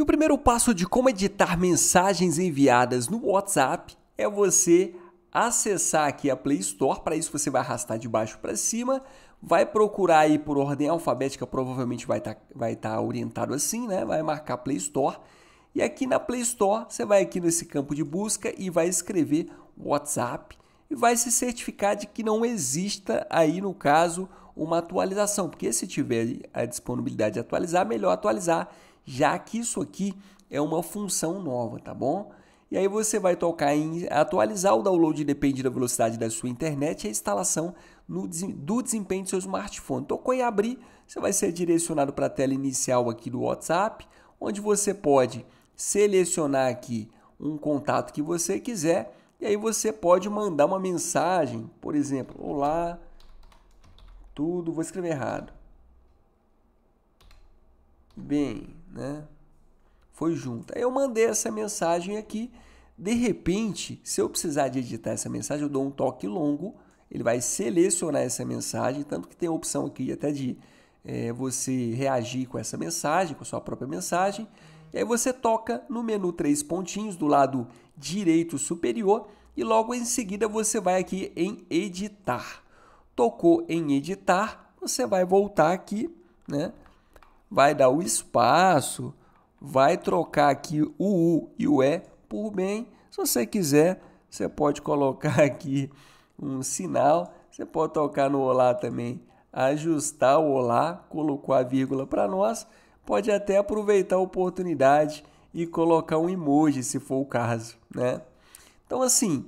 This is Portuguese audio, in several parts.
E o primeiro passo de como editar mensagens enviadas no WhatsApp é você acessar aqui a Play Store. Para isso, você vai arrastar de baixo para cima, vai procurar aí por ordem alfabética, provavelmente vai estar tá, vai tá orientado assim, né? Vai marcar Play Store. E aqui na Play Store, você vai aqui nesse campo de busca e vai escrever WhatsApp e vai se certificar de que não exista aí no caso uma atualização, porque se tiver a disponibilidade de atualizar, melhor atualizar, já que isso aqui é uma função nova, tá bom? E aí você vai tocar em atualizar o download depende da velocidade da sua internet e a instalação no, do desempenho do seu smartphone. Tocou em abrir, você vai ser direcionado para a tela inicial aqui do WhatsApp, onde você pode selecionar aqui um contato que você quiser e aí você pode mandar uma mensagem, por exemplo, olá, tudo, vou escrever errado. Bem, né? Foi junto. Aí eu mandei essa mensagem aqui. De repente, se eu precisar de editar essa mensagem, eu dou um toque longo, ele vai selecionar essa mensagem, tanto que tem a opção aqui até de é, você reagir com essa mensagem, com a sua própria mensagem. E aí você toca no menu três pontinhos do lado direito superior e logo em seguida você vai aqui em editar. Tocou em editar, você vai voltar aqui, né? Vai dar o espaço, vai trocar aqui o U e o E por bem. Se você quiser, você pode colocar aqui um sinal, você pode tocar no olá também, ajustar o olá, colocou a vírgula para nós, pode até aproveitar a oportunidade e colocar um emoji, se for o caso, né? Então, assim,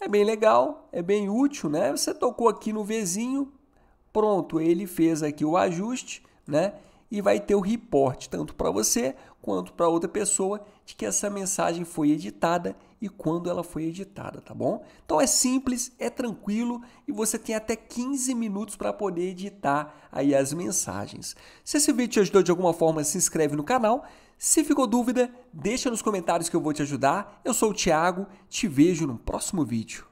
é bem legal, é bem útil, né? Você tocou aqui no Vzinho, pronto, ele fez aqui o ajuste, né? e vai ter o reporte tanto para você quanto para outra pessoa de que essa mensagem foi editada e quando ela foi editada, tá bom? Então é simples, é tranquilo e você tem até 15 minutos para poder editar aí as mensagens. Se esse vídeo te ajudou de alguma forma, se inscreve no canal. Se ficou dúvida, deixa nos comentários que eu vou te ajudar. Eu sou o Thiago, te vejo no próximo vídeo.